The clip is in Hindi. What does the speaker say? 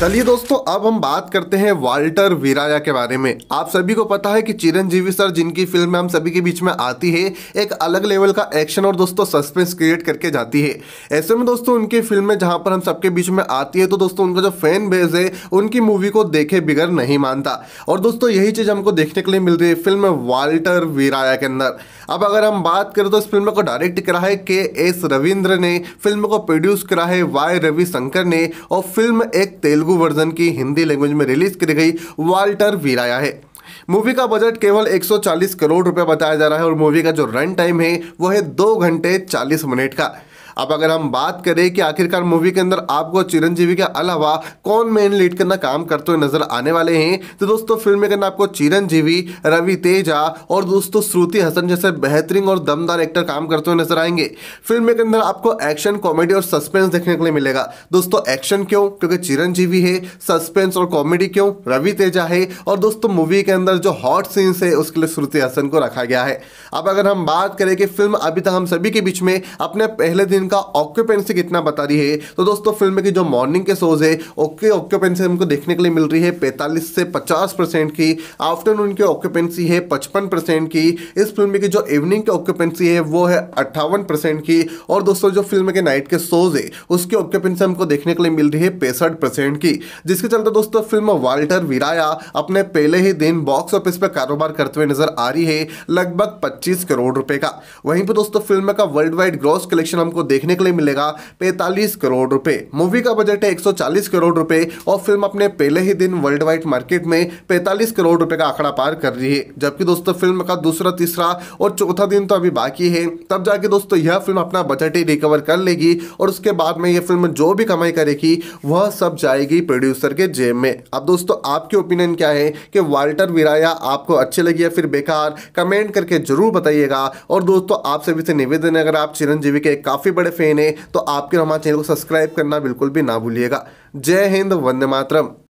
चलिए दोस्तों अब हम बात करते हैं वाल्टर वीराया के बारे में आप सभी को पता है कि चिरंजीवी सर जिनकी फिल्म में हम सभी के बीच में आती है एक अलग लेवल का एक्शन और दोस्तों सस्पेंस क्रिएट करके जाती है ऐसे में दोस्तों उनकी फिल्म में जहां पर हम सबके बीच में आती है तो दोस्तों उनका जो फैन बेस है उनकी मूवी को देखे बिगड़ नहीं मानता और दोस्तों यही चीज़ हमको देखने के लिए मिल रही है फिल्म वाल्टर वीराया के अंदर अब अगर हम बात करें तो इस फिल्म को डायरेक्ट करा है के एस रविंद्र ने फिल्म को प्रोड्यूस करा है वाई रविशंकर ने और फिल्म एक तेलुगु तेलुगु वर्जन की हिंदी लैंग्वेज में रिलीज की गई वाल्टर वीराया है मूवी का बजट केवल 140 करोड़ रुपए बताया जा रहा है और मूवी का जो रन टाइम है वह है दो घंटे 40 मिनट का अब अगर हम बात करें कि आखिरकार मूवी के अंदर आपको चिरंजीवी के अलावा कौन मेन लीड करना काम करते हुए नजर आने वाले हैं तो दोस्तों फिल्म के अंदर आपको चिरंजीवी रवि तेजा और दोस्तों श्रुति हसन जैसे बेहतरीन और दमदार एक्टर काम करते हुए नजर आएंगे फिल्म के अंदर आपको एक्शन कॉमेडी और सस्पेंस देखने के लिए मिलेगा दोस्तों एक्शन क्यों क्योंकि चिरंजीवी है सस्पेंस और कॉमेडी क्यों रवि तेजा है और दोस्तों मूवी के अंदर जो हॉट सीन्स है उसके लिए श्रुति हसन को रखा गया है अब अगर हम बात करें कि फिल्म अभी तक हम सभी के बीच में अपने पहले दिन दिन का ऑक्यूपेंसी कितना बता रही है तो दोस्तों फिल्म की जो मॉर्निंग के शोज है ओके ऑक्यूपेंसी हमको देखने के लिए मिल रही है पैंतालीस से पचास परसेंट की आफ्टरनून की ऑक्यूपेंसी है पचपन परसेंट की इस फिल्म की जो इवनिंग की ऑक्यूपेंसी है वो है अट्ठावन परसेंट की और दोस्तों जो फिल्म के नाइट के शोज है उसकी ऑक्यूपेंसी हमको देखने के लिए मिल रही है पैंसठ परसेंट की जिसके चलते दोस्तों फिल्म वाल्टर विराया अपने पहले ही दिन बॉक्स ऑफिस पर कारोबार करते हुए नजर आ रही है लगभग पच्चीस करोड़ रुपए का वहीं पर दोस्तों फिल्म का वर्ल्ड वाइड ग्रॉस कलेक्शन हमको देखने के लिए मिलेगा पैंतालीस करोड़ रुपए मूवी का बजट है 140 करोड़ रुपए और फिल्म अपने पहले ही दिन वर्ल्ड वाइड मार्केट में पैंतालीस करोड़ रुपए का आंकड़ा पार कर रही है जबकि दोस्तों फिल्म का दूसरा तीसरा और चौथा दिन तो अभी बाकी है तब जाके दोस्तों यह फिल्म अपना बजट ही रिकवर कर लेगी और उसके बाद में यह फिल्म जो भी कमाई करेगी वह सब जाएगी प्रोड्यूसर के जेब में अब दोस्तों आपके ओपिनियन क्या है कि वाल्टर विराया आपको अच्छी लगी या फिर बेकार कमेंट करके जरूर बताइएगा और दोस्तों आप सभी से निवेदन है अगर आप चिरंजीवी के काफ़ी बड़े फ़ैन हैं तो आपके हमारे चैनल को सब्सक्राइब करना बिल्कुल भी ना भूलिएगा जय हिंद वंदे मातरम